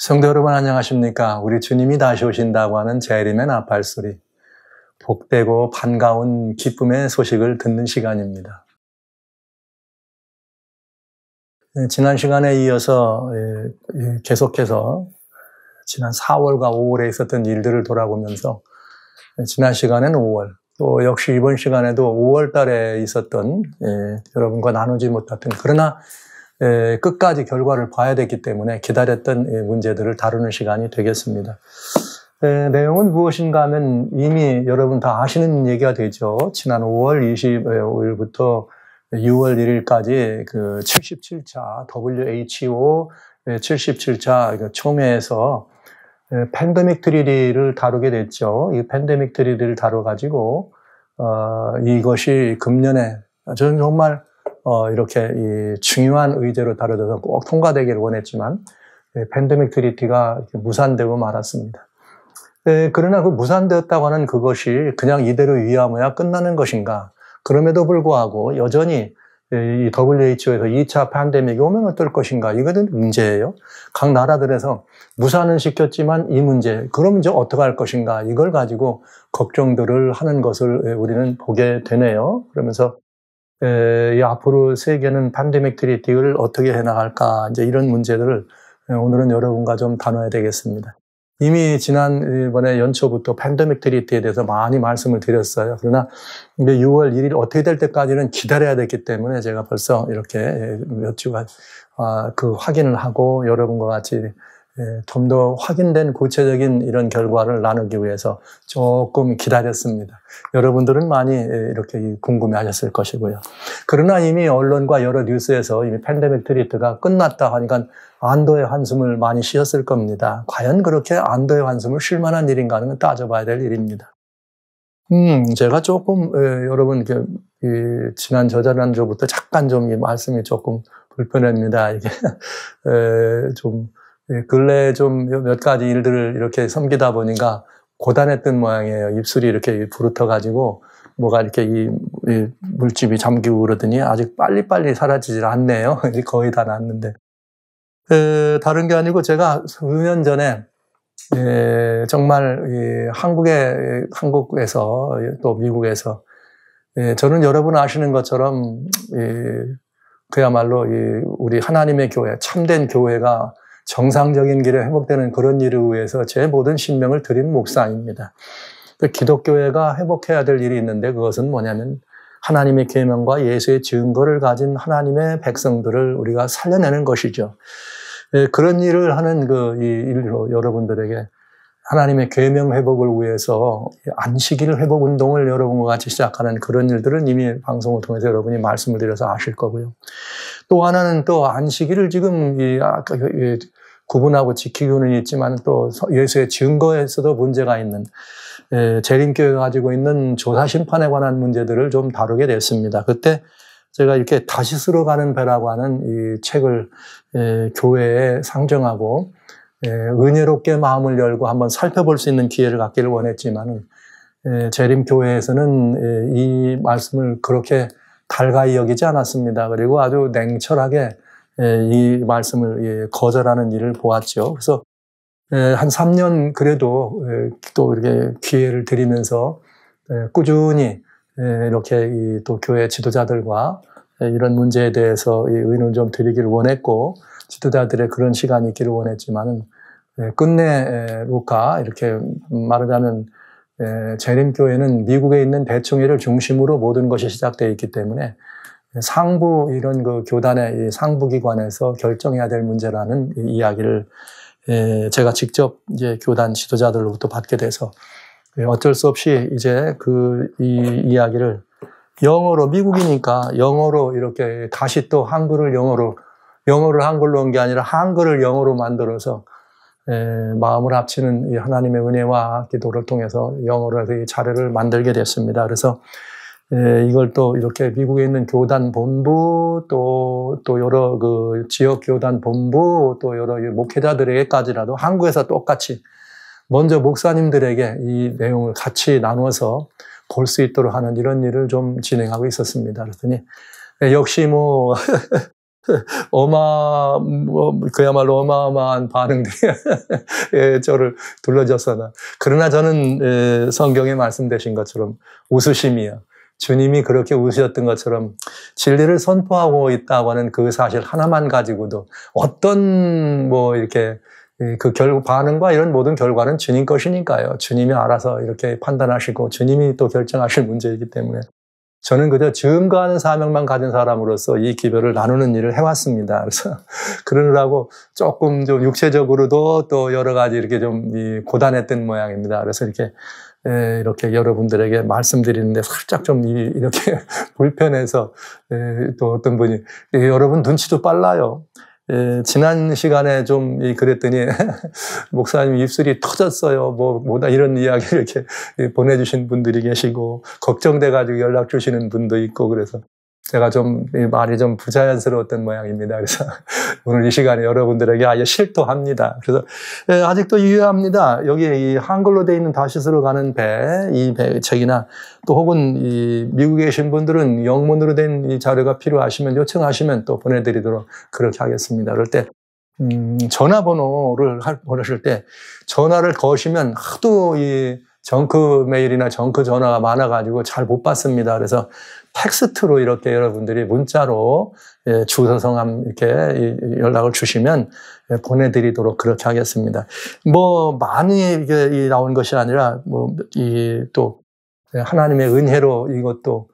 성도 여러분 안녕하십니까? 우리 주님이 다시 오신다고 하는 재림의 나팔 소리. 복되고 반가운 기쁨의 소식을 듣는 시간입니다. 예, 지난 시간에 이어서 예, 예, 계속해서 지난 4월과 5월에 있었던 일들을 돌아보면서 지난 시간에는 5월, 또 역시 이번 시간에도 5월 달에 있었던 여러분과 나누지 못했던 그러나 끝까지 결과를 봐야 되기 때문에 기다렸던 예, 문제들을 다루는 시간이 되겠습니다. 내용은 무엇인가 하면 이미 여러분 다 아시는 얘기가 되죠. 지난 5월 25일부터 6월 1일까지 그 77차 WHO 77차 총회에서 팬데믹 트리리를 다루게 됐죠. 이 팬데믹 트리리를 다뤄가지고 어, 이것이 금년에 저는 정말 어, 이렇게 중요한 의제로 다뤄져서 꼭 통과되기를 원했지만 예, 팬데믹 트리티가 무산되고 말았습니다. 예, 그러나 그 무산되었다고 하는 그것이 그냥 이대로 위하모야 끝나는 것인가? 그럼에도 불구하고 여전히 예, 이 WHO에서 2차 팬데믹이 오면 어떨 것인가? 이거는 문제예요. 각 나라들에서 무산은 시켰지만 이 문제, 그럼 이제 어떻게 할 것인가? 이걸 가지고 걱정들을 하는 것을 예, 우리는 보게 되네요. 그러면서 에, 앞으로 세계는 팬데믹 트리티를 어떻게 해나갈까 이제 이런 문제들을 오늘은 여러분과 좀 다뤄야 되겠습니다. 이미 지난번에 이 연초부터 팬데믹 트리티에 대해서 많이 말씀을 드렸어요. 그러나 이제 6월 1일 어떻게 될 때까지는 기다려야 됐기 때문에 제가 벌써 이렇게 몇 주간 아, 그 확인을 하고 여러분과 같이 예, 좀더 확인된 구체적인 이런 결과를 나누기 위해서 조금 기다렸습니다. 여러분들은 많이 예, 이렇게 궁금해 하셨을 것이고요. 그러나 이미 언론과 여러 뉴스에서 이미 팬데믹 트리트가 끝났다 하니까 안도의 한숨을 많이 쉬었을 겁니다. 과연 그렇게 안도의 한숨을 쉴 만한 일인가 하는 건 따져봐야 될 일입니다. 음, 제가 조금, 예, 여러분, 이, 지난 저자난 주부터 잠깐 좀 이 말씀이 조금 불편합니다. 이게, 에, 예, 좀, 예, 근래 좀 몇 가지 일들을 이렇게 섬기다 보니까 고단했던 모양이에요. 입술이 이렇게 부르터가지고 뭐가 이렇게 이, 이 물집이 잠기고 그러더니 아직 빨리빨리 사라지질 않네요. 거의 다 났는데. 그 다른 게 아니고 제가 수년 전에 예, 정말 예, 한국에 한국에서 또 미국에서 예, 저는 여러분 아시는 것처럼 그야말로 우리 하나님의 교회 참된 교회가 정상적인 길에 회복되는 그런 일을 위해서 제 모든 신명을 드린 목사입니다. 그 기독교회가 회복해야 될 일이 있는데 그것은 뭐냐면 하나님의 계명과 예수의 증거를 가진 하나님의 백성들을 우리가 살려내는 것이죠. 예, 그런 일을 하는 그 일로 여러분들에게 하나님의 계명 회복을 위해서 안식일 회복 운동을 여러분과 같이 시작하는 그런 일들은 이미 방송을 통해서 여러분이 말씀을 드려서 아실 거고요. 또 하나는 또 안식일을 지금 이 아, 그, 그, 구분하고 지키고는 있지만 또 예수의 증거에서도 문제가 있는 재림교회가 가지고 있는 조사 심판에 관한 문제들을 좀 다루게 됐습니다. 그때 제가 이렇게 다시 쓰러 가는 배라고 하는 이 책을 교회에 상정하고 은혜롭게 마음을 열고 한번 살펴볼 수 있는 기회를 갖기를 원했지만 재림교회에서는 이 말씀을 그렇게 달가이 여기지 않았습니다. 그리고 아주 냉철하게 예, 이 말씀을 예, 거절하는 일을 보았죠. 그래서 예, 한 3년 그래도 또 이렇게 기회를 드리면서 꾸준히 이렇게 또 교회 지도자들과 이런 문제에 대해서 의논 좀 드리기를 원했고 지도자들의 그런 시간이 있기를 원했지만은 끝내 루카 이렇게 말하자면 재림교회는 미국에 있는 대총회를 중심으로 모든 것이 시작되어 있기 때문에 상부 이런 그 교단의 상부기관에서 결정해야 될 문제라는 이야기를 예, 제가 직접 이제 교단 지도자들로부터 받게 돼서 예, 어쩔 수 없이 이제 그이 이야기를 영어로 미국이니까 영어로 이렇게 다시 또 한글을 영어로 영어를 한글로 온 게 아니라 한글을 영어로 만들어서 예, 마음을 합치는 하나님의 은혜와 기도를 통해서 영어로 해서 이 자료를 만들게 됐습니다. 그래서 예, 이걸 또 이렇게 미국에 있는 교단 본부 또, 또 여러 그 지역 교단 본부 또 여러 목회자들에게까지라도 한국에서 똑같이 먼저 목사님들에게 이 내용을 같이 나눠서 볼 수 있도록 하는 이런 일을 좀 진행하고 있었습니다. 그랬더니 예, 역시 뭐 어마 뭐, 그야말로 어마어마한 반응들이 예, 저를 둘러졌으나 그러나 저는 예, 성경에 말씀되신 것처럼 우수심이요 주님이 그렇게 웃으셨던 것처럼 진리를 선포하고 있다고 하는 그 사실 하나만 가지고도 어떤 뭐 이렇게 그 결, 반응과 이런 모든 결과는 주님 것이니까요. 주님이 알아서 이렇게 판단하시고 주님이 또 결정하실 문제이기 때문에 저는 그저 증거하는 사명만 가진 사람으로서 이 기별을 나누는 일을 해왔습니다. 그래서 그러느라고 조금 좀 육체적으로도 또 여러 가지 이렇게 좀 고단했던 모양입니다. 그래서 이렇게 예, 이렇게 여러분들에게 말씀드리는데 살짝 좀 이렇게 불편해서 예, 또 어떤 분이 예, 여러분 눈치도 빨라요. 예, 지난 시간에 좀 그랬더니 목사님 입술이 터졌어요. 뭐 뭐다 이런 이야기를 이렇게 보내주신 분들이 계시고 걱정돼가지고 연락 주시는 분도 있고 그래서 제가 좀 말이 좀 부자연스러웠던 모양입니다. 그래서 오늘 이 시간에 여러분들에게 아예 실토합니다. 그래서 예, 아직도 유효합니다. 여기 한글로 되어 있는 다시스로 가는 배, 이배 책이나 또 혹은 미국에 계신 분들은 영문으로 된 이 자료가 필요하시면 요청하시면 또 보내드리도록 그렇게 하겠습니다. 그럴 때 음, 전화번호를 보내실 때 전화를 거시면 하도 이 정크 메일이나 정크 전화가 많아가지고 잘 못 받습니다. 그래서 텍스트로 이렇게 여러분들이 문자로 예, 주소성함 이렇게 연락을 주시면 예, 보내드리도록 그렇게 하겠습니다. 뭐 많이 이게 나온 것이 아니라 뭐이또 예, 하나님의 은혜로 이것도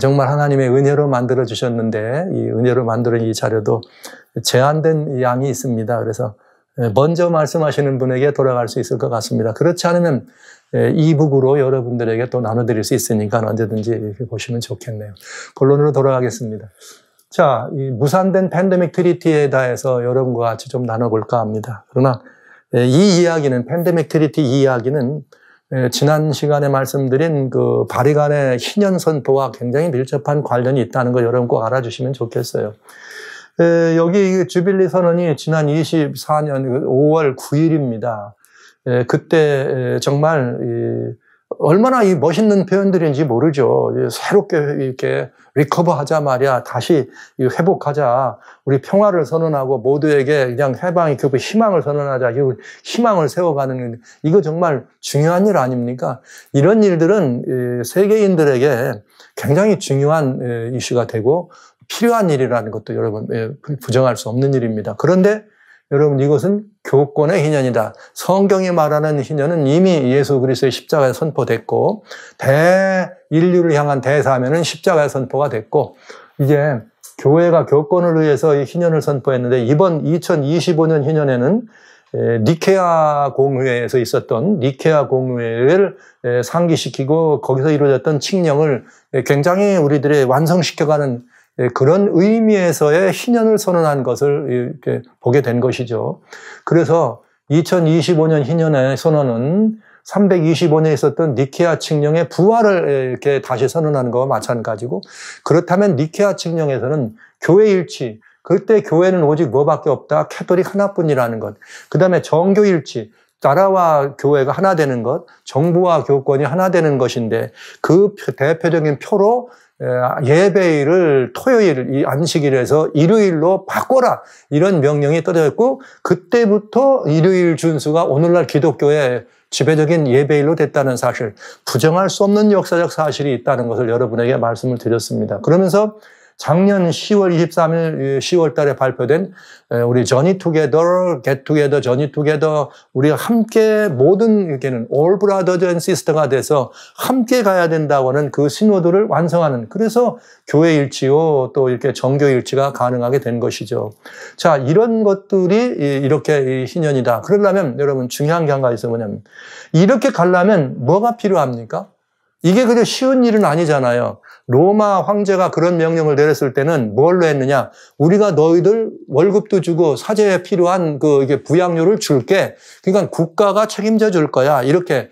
정말 하나님의 은혜로 만들어 주셨는데 이 은혜로 만드는 이 자료도 제한된 양이 있습니다. 그래서 먼저 말씀하시는 분에게 돌아갈 수 있을 것 같습니다. 그렇지 않으면 예, 이북으로 여러분들에게 또 나눠드릴 수 있으니까 언제든지 이렇게 보시면 좋겠네요. 본론으로 돌아가겠습니다. 자, 이 무산된 팬데믹 트리티에 대해서 여러분과 같이 좀 나눠볼까 합니다. 그러나 예, 이 이야기는 팬데믹 트리티 이야기는 예, 지난 시간에 말씀드린 그 발의 간의 신년 선포와 굉장히 밀접한 관련이 있다는 걸 여러분 꼭 알아주시면 좋겠어요. 여기 주빌리 선언이 지난 24년 5월 그 9일입니다. 예, 그때 예, 정말 얼마나 이 멋있는 표현들인지 모르죠. 새롭게 이렇게 리커버하자 말이야. 다시 회복하자. 우리 평화를 선언하고 모두에게 그냥 해방이 결국 희망을 선언하자. 희망을 세워가는 이거 정말 중요한 일 아닙니까? 이런 일들은 세계인들에게 굉장히 중요한 예, 이슈가 되고 필요한 일이라는 것도 여러분 부정할 수 없는 일입니다. 그런데 여러분 이것은 교권의 희년이다. 성경이 말하는 희년은 이미 예수 그리스의 십자가에 선포됐고 대 인류를 향한 대사면은 십자가에 선포가 됐고 이제 교회가 교권을 위해서 이 희년을 선포했는데 이번 2025년 희년에는 니케아 공회에서 있었던 니케아 공회를 상기시키고 거기서 이루어졌던 칙령을 굉장히 우리들의 완성시켜가는 예, 그런 의미에서의 희년을 선언한 것을 이렇게 보게 된 것이죠. 그래서 2025년 희년의 선언은 325년에 있었던 니케아 측령의 부활을 이렇게 다시 선언하는 것과 마찬가지고 그렇다면 니케아 측령에서는 교회 일치 그때 교회는 오직 뭐밖에 없다 캐톨릭 하나뿐이라는 것. 그다음에 정교 일치 나라와 교회가 하나 되는 것, 정부와 교권이 하나 되는 것인데 그 대표적인 표로 예배일을 토요일, 안식일에서 일요일로 바꿔라. 이런 명령이 떨어졌고, 그때부터 일요일 준수가 오늘날 기독교의 지배적인 예배일로 됐다는 사실, 부정할 수 없는 역사적 사실이 있다는 것을 여러분에게 말씀을 드렸습니다. 그러면서 작년 10월 23일 10월 달에 발표된 우리 전이 투게더, 겟 투게더, 전이 투게더 우리가 함께 모든 이렇게는 올 브라더즈 앤 시스터가 돼서 함께 가야 된다고 하는 그 신호들을 완성하는 그래서 교회 일치요 또 이렇게 정교 일치가 가능하게 된 것이죠. 자, 이런 것들이 이렇게 희년이다. 그러려면 여러분 중요한 게 한 가지 있어 뭐냐면 이렇게 가려면 뭐가 필요합니까? 이게 그래 쉬운 일은 아니잖아요. 로마 황제가 그런 명령을 내렸을 때는 뭘로 했느냐? 우리가 너희들 월급도 주고 사제에 필요한 그 이게 부양료를 줄게. 그러니까 국가가 책임져 줄 거야. 이렇게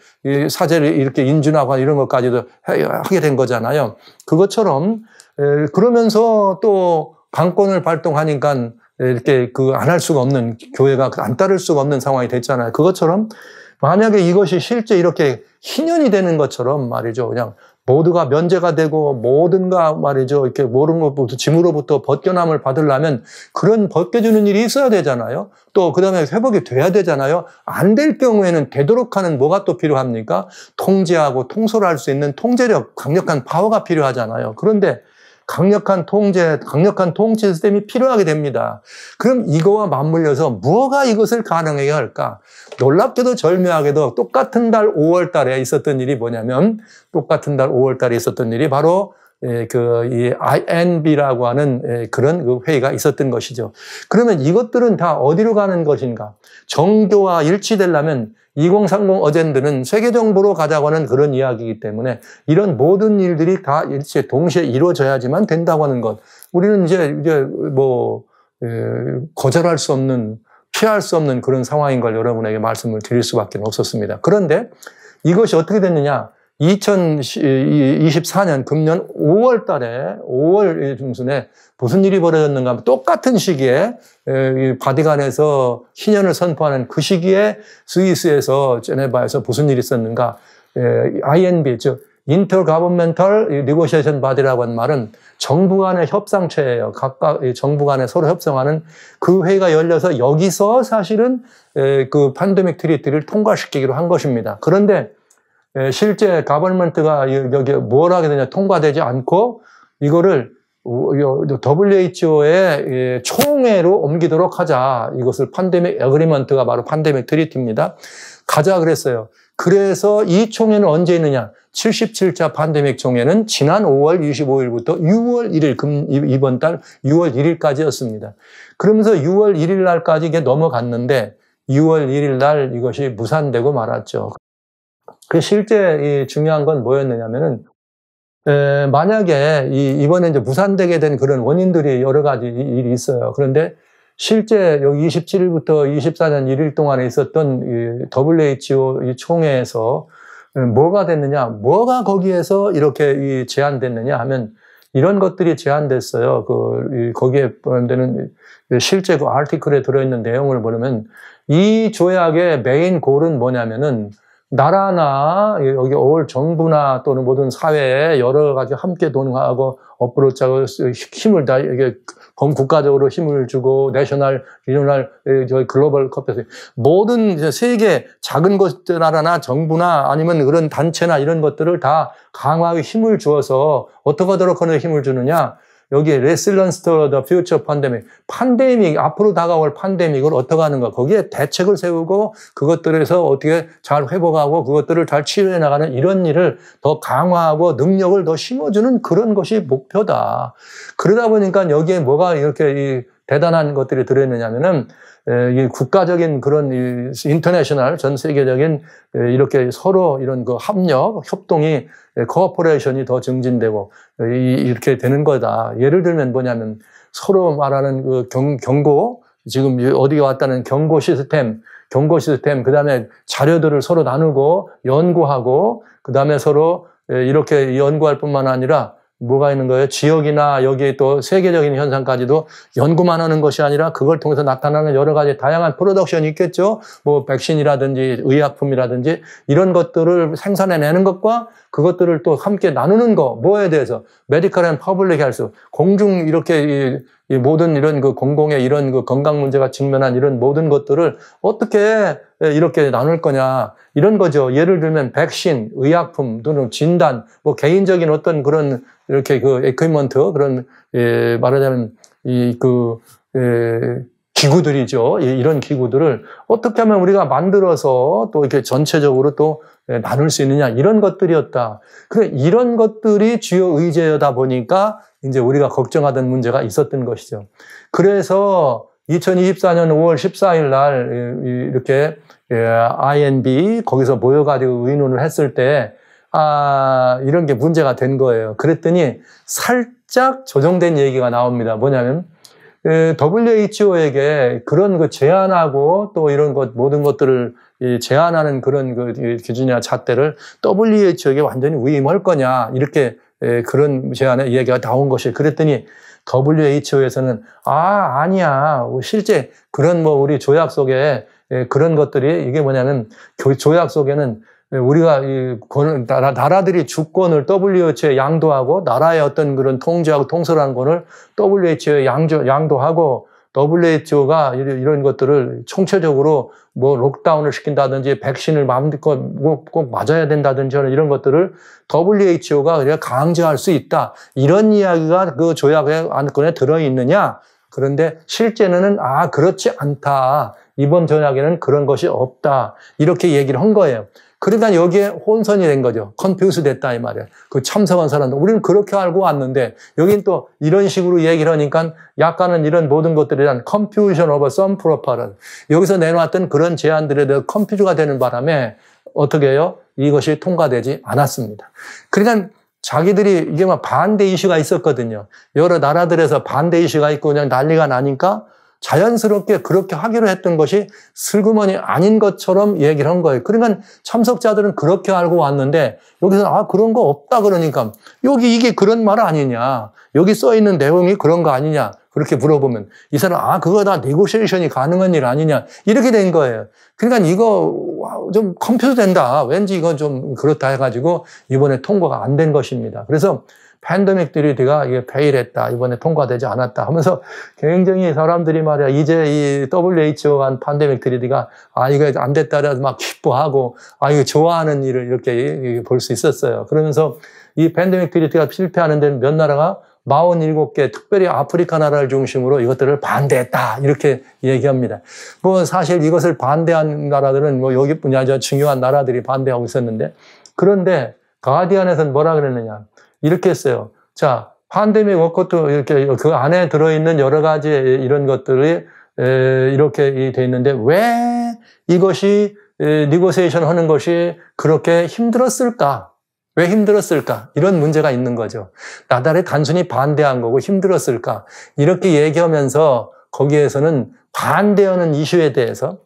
사제를 이렇게 인준하고 이런 것까지도 하게 된 거잖아요. 그것처럼 그러면서 또 강권을 발동하니까 이렇게 그 안 할 수가 없는 교회가 안 따를 수가 없는 상황이 됐잖아요. 그것처럼 만약에 이것이 실제 이렇게 희년이 되는 것처럼 말이죠. 그냥 모두가 면제가 되고 모든가 말이죠. 이렇게 모든 것부터 짐으로부터 벗겨남을 받으려면 그런 벗겨주는 일이 있어야 되잖아요. 또 그다음에 회복이 돼야 되잖아요. 안 될 경우에는 되도록 하는 뭐가 또 필요합니까? 통제하고 통솔할 수 있는 통제력, 강력한 파워가 필요하잖아요. 그런데 강력한 통제, 강력한 통치 시스템이 필요하게 됩니다. 그럼 이거와 맞물려서 뭐가 이것을 가능하게 할까? 놀랍게도 절묘하게도 똑같은 달 5월 달에 있었던 일이 뭐냐면 똑같은 달 5월 달에 있었던 일이 바로 예, 그이 INB라고 하는 예, 그런 그 회의가 있었던 것이죠. 그러면 이것들은 다 어디로 가는 것인가? 정교와 일치되려면 2030 어젠드는 세계 정부로 가자고 하는 그런 이야기이기 때문에 이런 모든 일들이 다일시 동시에 이루어져야지만 된다고 하는 것. 우리는 이제 이제 뭐 예, 거절할 수 없는 피할 수 없는 그런 상황인 걸 여러분에게 말씀을 드릴 수밖에 없었습니다. 그런데 이것이 어떻게 됐느냐? 2024년 금년 5월 달에 5월 중순에 무슨 일이 벌어졌는가 하면 똑같은 시기에 바디간에서 희년을 선포하는 그 시기에 스위스에서 제네바에서 무슨 일이 있었는가 INB 즉 인터가버멘털 리고시에이션 바디라고 하는 말은 정부 간의 협상체예요. 각각 정부 간에 서로 협상하는 그 회의가 열려서 여기서 사실은 그팬데믹 트리트를 통과시키기로 한 것입니다. 그런데 예, 실제 가버먼트가 여기 뭘 하게 되냐 통과되지 않고 이거를 WHO의 예, 총회로 옮기도록 하자. 이것을 판데믹 에그리먼트가 바로 판데믹 트리티입니다. 가자 그랬어요. 그래서 이 총회는 언제 있느냐? 77차 판데믹 총회는 지난 5월 25일부터 6월 1일 금 이번 달 6월 1일까지였습니다. 그러면서 6월 1일 날까지 이게 넘어갔는데 6월 1일 날 이것이 무산되고 말았죠. 그 실제 중요한 건 뭐였느냐면은 만약에 이, 번에 이제 무산되게 된 그런 원인들이 여러 가지 일이 있어요. 그런데 실제 여기 27일부터 24년 1일 동안에 있었던 WHO 총회에서 음, 뭐가 됐느냐, 뭐가 거기에서 이렇게 제한됐느냐 하면 이런 것들이 제한됐어요. 그 거기에 포함되는 실제 그 아티클에 들어있는 내용을 보면 이 조약의 메인 골은 뭐냐면은 나라나 여기 올 정부나 또는 모든 사회에 여러 가지 함께 동하고 엎부로짜 힘을 다 이게 범국가적으로 힘을 주고 내셔널, 리저널, 저희 글로벌 컵에서 모든 세계 작은 것들 나라나 정부나 아니면 그런 단체나 이런 것들을 다 강화의 힘을 주어서 어떻게 하도록 하는 힘을 주느냐 여기에 레슬런스 r 더 퓨처 판데믹판데믹 앞으로 다가올 판데믹을 어떻게 하는가 거기에 대책을 세우고 그것들에서 어떻게 잘 회복하고 그것들을 잘 치료해 나가는 이런 일을 더 강화하고 능력을 더 심어주는 그런 것이 목표다. 그러다 보니까 여기에 뭐가 이렇게 대단한 것들이 들어있느냐 면은 국가적인 그런 인터내셔널 전 세계적인 이렇게 서로 이런 그 합력, 협동이 코어포레이션이 더 증진되고 이렇게 되는 거다. 예를 들면 뭐냐면 서로 말하는 그 경, 경고 지금 어디가 왔다는 경고 시스템, 경고 시스템, 그 다음에 자료들을 서로 나누고 연구하고 그 다음에 서로 이렇게 연구할 뿐만 아니라 뭐가 있는 거예요? 지역이나 여기에 또 세계적인 현상까지도 연구만 하는 것이 아니라 그걸 통해서 나타나는 여러 가지 다양한 프로덕션이 있겠죠. 뭐 백신이라든지 의약품이라든지 이런 것들을 생산해내는 것과 그것들을 또 함께 나누는 거 뭐에 대해서 메디컬 앤 퍼블릭 할 수, 공중 이렇게 이, 모든 이런 그 공공의 이런 그 건강 문제가 직면한 이런 모든 것들을 어떻게 예, 이렇게 나눌 거냐 이런 거죠. 예를 들면 백신, 의약품 또는 진단, 뭐 개인적인 어떤 그런 이렇게 그 에퀴먼트 그런 예, 말하자면 이그 예, 기구들이죠. 예, 이런 기구들을 어떻게 하면 우리가 만들어서 또 이렇게 전체적으로 또 예, 나눌 수 있느냐 이런 것들이었다. 그래 이런 것들이 주요 의제여다 보니까 이제 우리가 걱정하던 문제가 있었던 것이죠. 그래서 2024년 5월 14일 날 이렇게 INB 예, 거기서 모여가지고 의논을 했을 때 아, 이런 게 문제가 된 거예요. 그랬더니 살짝 조정된 얘기가 나옵니다. 뭐냐면 WHO에게 그 그런 그 제한하고 또 이런 것 모든 것들을 제한하는 그런 그 기준이나 잣대를 WHO에게 완전히 위임할 거냐 이렇게 예, 그런 제안의 얘기가 나온 것이 그랬더니 WHO에서는 아, 아니야. 뭐 실제 그런 뭐 우리 조약 속에 예, 그런 것들이 이게 뭐냐면 조약 속에는 우리가 이 나라, 들이 주권을 WHO에 양도하고 나라의 어떤 그런 통제하고 통솔한 권을 WHO에 양조, 양도하고 WHO가 이런 것들을 총체적으로 뭐 록다운을 시킨다든지 백신을 마음껏 꼭 맞아야 된다든지 하는 이런 것들을 WHO가 그냥 강제할 수 있다. 이런 이야기가 그 조약의 안건에 들어있느냐? 그런데 실제는 아, 그렇지 않다. 이번 전약에는 그런 것이 없다. 이렇게 얘기를 한 거예요. 그러니까 여기에 혼선이 된 거죠. 컨퓨스 됐다 이 말이에요. 그 참석한 사람들. 우리는 그렇게 알고 왔는데 여긴 또 이런 식으로 얘기를 하니까 약간은 이런 모든 것들에 대한 컴퓨션 오버 썸 프로파는 여기서 내놓았던 그런 제안들에 대해 컴퓨즈가 되는 바람에 어떻게 해요? 이것이 통과되지 않았습니다. 그러니까 자기들이 이게 막 반대 이슈가 있었거든요. 여러 나라들에서 반대 이슈가 있고 그냥 난리가 나니까 자연스럽게 그렇게 하기로 했던 것이 슬그머니 아닌 것처럼 얘기를 한 거예요. 그러니까 참석자들은 그렇게 알고 왔는데 여기서 아 그런 거 없다 그러니까 여기 이게 그런 말 아니냐 여기 써 있는 내용이 그런 거 아니냐 그렇게 물어보면 이 사람 아 그거 다 네고시에이션이 가능한 일 아니냐 이렇게 된 거예요. 그러니까 이거 좀 컴퓨터 된다 왠지 이건 좀 그렇다 해가지고 이번에 통과가 안 된 것입니다. 그래서 팬데믹들이 내가 이게 페일했다 이번에 통과되지 않았다 하면서 굉장히 사람들이 말이야 이제 이 WHO한 팬데믹들이 내가 아 이거 안 됐다라도 막 기뻐하고 아 이거 좋아하는 일을 이렇게 볼 수 있었어요. 그러면서 이 팬데믹 트리트가 실패하는 데는 몇 나라가 47개, 특별히 아프리카 나라를 중심으로 이것들을 반대했다. 이렇게 얘기합니다. 뭐, 사실 이것을 반대한 나라들은 뭐, 여기뿐이 아니라 중요한 나라들이 반대하고 있었는데, 그런데, 가디언에서는 뭐라 그랬느냐. 이렇게 했어요. 자, 판데믹 워커트 이렇게 그 안에 들어있는 여러 가지 이런 것들이 이렇게 돼 있는데 왜 이것이 니고세이션 하는 것이 그렇게 힘들었을까? 왜 힘들었을까? 이런 문제가 있는 거죠. 나달에 단순히 반대한 거고 힘들었을까? 이렇게 얘기하면서 거기에서는 반대하는 이슈에 대해서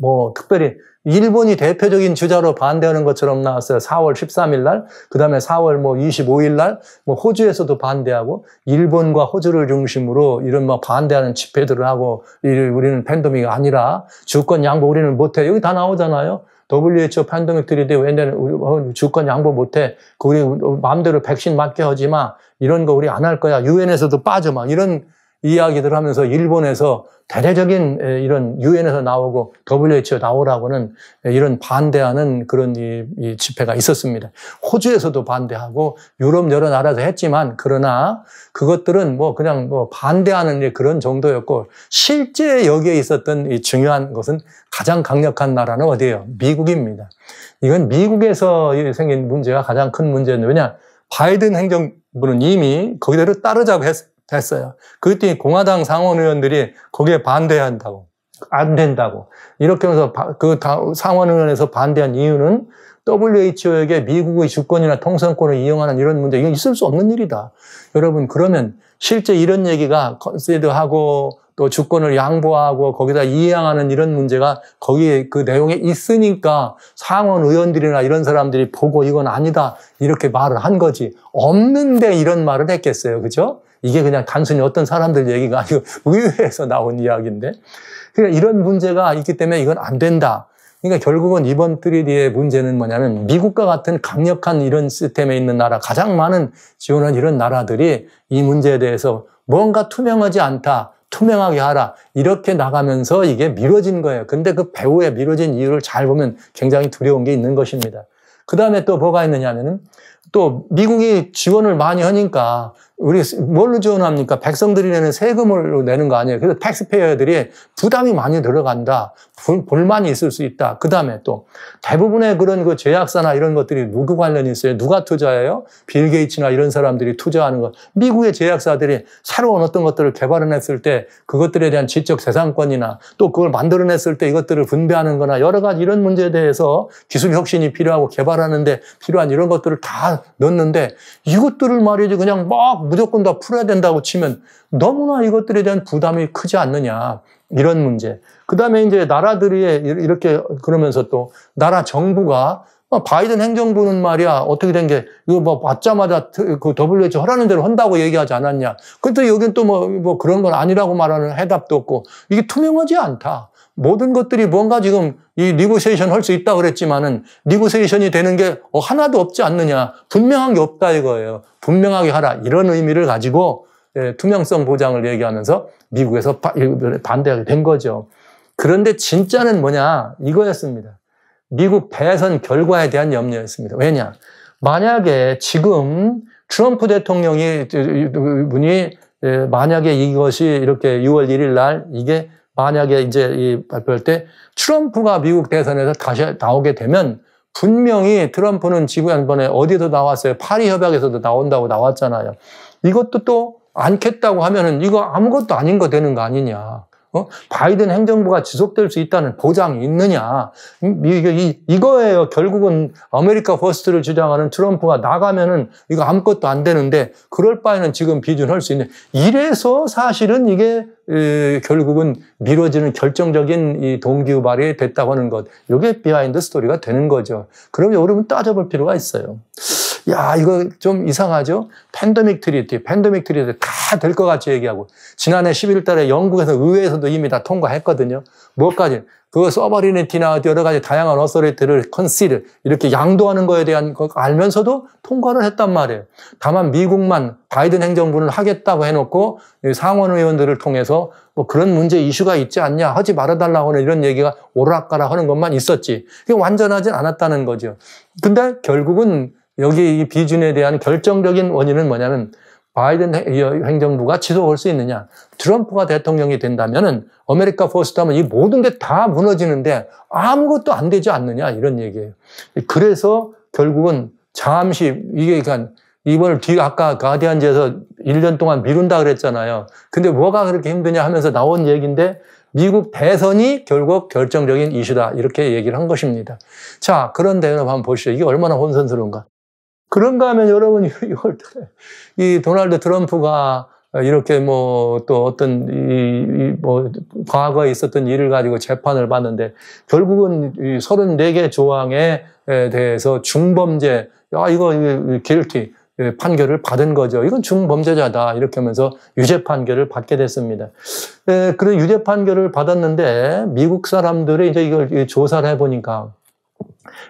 뭐 특별히 일본이 대표적인 주자로 반대하는 것처럼 나왔어요. 4월 13일 날, 그 다음에 4월 뭐 25일 날, 뭐 호주에서도 반대하고, 일본과 호주를 중심으로 이런 뭐 반대하는 집회들을 하고, 우리는 팬덤믹이 아니라 주권 양보 우리는 못해. 여기 다 나오잖아요. WHO 팬데믹 들이대 옛날에 주권 양보 못해. 우리 마음대로 백신 맞게 하지 마. 이런 거 우리 안 할 거야. 유엔에서도 빠져. 막 이런 이야기들 하면서 일본에서 대대적인 이런 유엔에서 나오고 WHO 나오라고는 이런 반대하는 그런 이, 집회가 있었습니다. 호주에서도 반대하고 유럽 여러 나라에서 했지만 그러나 그것들은 뭐 그냥 뭐 반대하는 그런 정도였고 실제 여기에 있었던 이 중요한 것은 가장 강력한 나라는 어디예요? 미국입니다. 이건 미국에서 생긴 문제가 가장 큰 문제는 왜냐? 바이든 행정부는 이미 거기대로 따르자고 했, 됐어요. 그랬더니 공화당 상원 의원들이 거기에 반대한다고. 안 된다고. 이렇게 하면서 그 상원 의원에서 반대한 이유는 WHO에게 미국의 주권이나 통상권을 이용하는 이런 문제, 이건 있을 수 없는 일이다. 여러분, 그러면 실제 이런 얘기가 컨셉드하고또 주권을 양보하고 거기다 이양하는 이런 문제가 거기에 그 내용에 있으니까 상원 의원들이나 이런 사람들이 보고 이건 아니다. 이렇게 말을 한 거지. 없는데 이런 말을 했겠어요. 그죠? 이게 그냥 단순히 어떤 사람들 얘기가 아니고 의회에서 나온 이야기인데. 그러니까 이런 문제가 있기 때문에 이건 안 된다. 그러니까 결국은 이번 3D의 문제는 뭐냐면 미국과 같은 강력한 이런 시스템에 있는 나라, 가장 많은 지원한 이런 나라들이 이 문제에 대해서 뭔가 투명하지 않다. 투명하게 하라. 이렇게 나가면서 이게 미뤄진 거예요. 근데 그 배후에 미뤄진 이유를 잘 보면 굉장히 두려운 게 있는 것입니다. 그 다음에 또 뭐가 있느냐 하면은 또 미국이 지원을 많이 하니까 우리 뭘로 지원합니까? 백성들이 내는 세금으로 내는 거 아니에요. 그래서 텍스페이어들이 부담이 많이 들어간다. 불만이 있을 수 있다. 그 다음에 또 대부분의 그런 그 제약사나 이런 것들이 누구 관련이 있어요? 누가 투자해요? 빌 게이츠나 이런 사람들이 투자하는 것. 미국의 제약사들이 새로운 어떤 것들을 개발해냈을 때 그것들에 대한 지적 재산권이나 또 그걸 만들어냈을 때 이것들을 분배하는 거나 여러 가지 이런 문제에 대해서 기술 혁신이 필요하고 개발하는데 필요한 이런 것들을 다 넣는데 이것들을 말이지 그냥 막 무조건 다 풀어야 된다고 치면 너무나 이것들에 대한 부담이 크지 않느냐. 이런 문제. 그 다음에 이제 나라들이 이렇게 그러면서 또 나라 정부가 어, 바이든 행정부는 말이야 어떻게 된 게 이거 뭐 받자마자 그 WHO 하라는 대로 한다고 얘기하지 않았냐. 그런데 여기는 또뭐 뭐 그런 건 아니라고 말하는 해답도 없고 이게 투명하지 않다. 모든 것들이 뭔가 지금 이 리고세이션 할 수 있다 그랬지만은 리고세이션이 되는 게 어, 하나도 없지 않느냐. 분명한 게 없다 이거예요. 분명하게 하라 이런 의미를 가지고 예, 투명성 보장을 얘기하면서 미국에서 반대하게 된 거죠. 그런데 진짜는 뭐냐 이거였습니다. 미국 대선 결과에 대한 염려였습니다. 왜냐? 만약에 지금 트럼프 대통령이 분이 예, 만약에 이것이 이렇게 6월 1일 날 이게 만약에 이제 발표할 때 트럼프가 미국 대선에서 다시 나오게 되면 분명히 트럼프는 지난번에 구어디서 나왔어요. 파리 협약에서도 나온다고 나왔잖아요. 이것도 또 않겠다고 하면은 이거 아무것도 아닌 거 되는 거 아니냐. 어? 바이든 행정부가 지속될 수 있다는 보장이 있느냐. 이, 이, 거예요 결국은 아메리카 퍼스트를 주장하는 트럼프가 나가면은 이거 아무것도 안 되는데 그럴 바에는 지금 비준할 수 있는. 이래서 사실은 이게 에, 결국은 미뤄지는 결정적인 이 동기유발이 됐다고 하는 것. 이게 비하인드 스토리가 되는 거죠. 그럼 여러분 따져볼 필요가 있어요. 야, 이거 좀 이상하죠? 팬데믹 트리티, 팬데믹 트리티 다 될 것 같이 얘기하고 지난해 1 1 달에 영국에서 의회에서도 이미 다 통과했거든요. 무엇까지? 그 서버리니티나 여러 가지 다양한 어서리티를 컨실을 이렇게 양도하는 거에 대한 걸 알면서도 통과를 했단 말이에요. 다만 미국만 바이든 행정부는 하겠다고 해놓고 상원 의원들을 통해서 뭐 그런 문제 이슈가 있지 않냐 하지 말아달라고 하는 이런 얘기가 오락가락 하는 것만 있었지. 이게 완전하진 않았다는 거죠. 근데 결국은 여기 이 비준에 대한 결정적인 원인은 뭐냐면 바이든 행정부가 지속할 수 있느냐. 트럼프가 대통령이 된다면은 아메리카 포스트 하면 이 모든 게 다 무너지는데 아무것도 안 되지 않느냐 이런 얘기예요. 그래서 결국은 잠시 이게 그러니까 이번을 뒤 아까 가디언지에서 1년 동안 미룬다 그랬잖아요. 근데 뭐가 그렇게 힘드냐 하면서 나온 얘기인데 미국 대선이 결국 결정적인 이슈다 이렇게 얘기를 한 것입니다. 자 그런데 여러분 한번 보시죠. 이게 얼마나 혼선스러운가. 그런가 하면 여러분 이월 달에 이 도널드 트럼프가 이렇게 뭐 또 어떤 이 뭐 과거에 있었던 일을 가지고 재판을 받는데 결국은 이 34개 조항에 대해서 중범죄 야 아, 이거 길티 판결을 받은 거죠. 이건 중범죄자다 이렇게 하면서 유죄 판결을 받게 됐습니다. 에, 그런 유죄 판결을 받았는데 미국 사람들이 이제 이걸 조사를 해보니까